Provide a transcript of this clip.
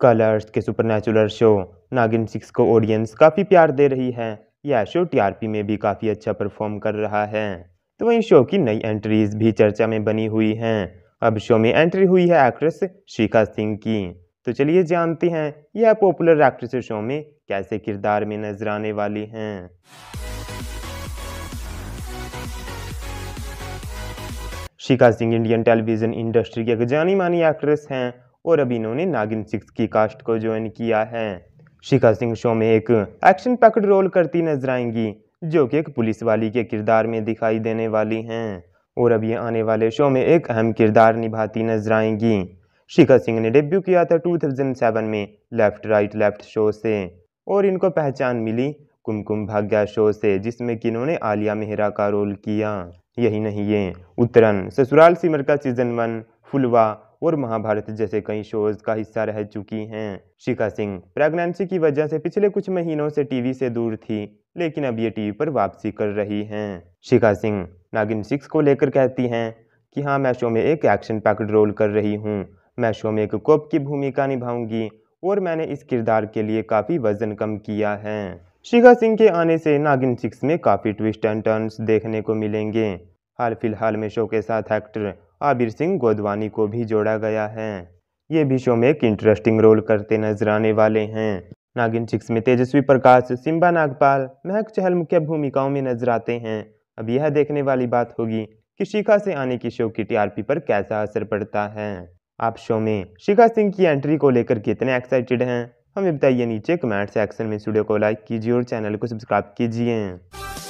colours के supernatural show Naagin six को audience काफ़ी प्यार दे रही है यह शो टीआरपी में भी काफ़ी अच्छा परफॉर्म कर रहा है तो वहीं शो की नई एंट्रीज भी चर्चा में बनी हुई हैं अब शो में एंट्री हुई है एक्ट्रेस शिखा सिंह की तो चलिए जानते हैं यह पॉपुलर एक्ट्रेस शो में कैसे किरदार में नजर आने वाली हैं Shikha Singh Indian television industry की एक जानी मानी एक्ट्रेस हैं और अब इन्होंने नागिन सिक्स की कास्ट को ज्वाइन किया है शिखा सिंह शो में एक एक्शन पैक्ड रोल करती नजर आएंगी जो कि एक पुलिस वाली के किरदार में दिखाई देने वाली हैं और अब ये आने वाले शो में एक अहम किरदार निभाती नजर आएंगी शिखा सिंह ने डेब्यू किया था सेवन में लेफ्ट राइट लेफ्ट शो से और इनको पहचान मिली कुमकुम भाग्या शो से जिसमें कि इन्होंने आलिया मेहरा का रोल किया यही नहीं ये उत्तरन ससुराल सिमर का सीजन वन फुलवा और महाभारत जैसे कई शोज का हिस्सा रह चुकी हैं शिखा सिंह प्रेगनेंसी की वजह से पिछले कुछ महीनों से टीवी से दूर थी लेकिन अब ये टीवी पर वापसी कर रही हैं शिखा सिंह नागिन सिक्स को लेकर कहती हैं कि हाँ मैं शो में एक एक्शन पैक्ड रोल कर रही हूँ मैं शो में एक कोप की भूमिका निभाऊंगी और मैंने इस किरदार के लिए काफ़ी वजन कम किया है शिखा सिंह के आने से नागिन सिक्स में काफ़ी ट्विस्ट एंड टर्न्स देखने को मिलेंगे हाल फिलहाल में शो के साथ एक्टर आबिर सिंह गोदवानी को भी जोड़ा गया है ये भी शो में एक इंटरेस्टिंग रोल करते नजर आने वाले हैं नागिन चिक्स में तेजस्वी प्रकाश सिम्बा नागपाल महक चहल मुख्य भूमिकाओं में नजर आते हैं अब यह देखने वाली बात होगी कि शिखा से आने की शो की टीआरपी पर कैसा असर पड़ता है आप शो में शिखा सिंह की एंट्री को लेकर कितने एक्साइटेड हैं हमें बताइए नीचे कमेंट सेक्शन में स्टूडियो को लाइक कीजिए और चैनल को सब्सक्राइब कीजिए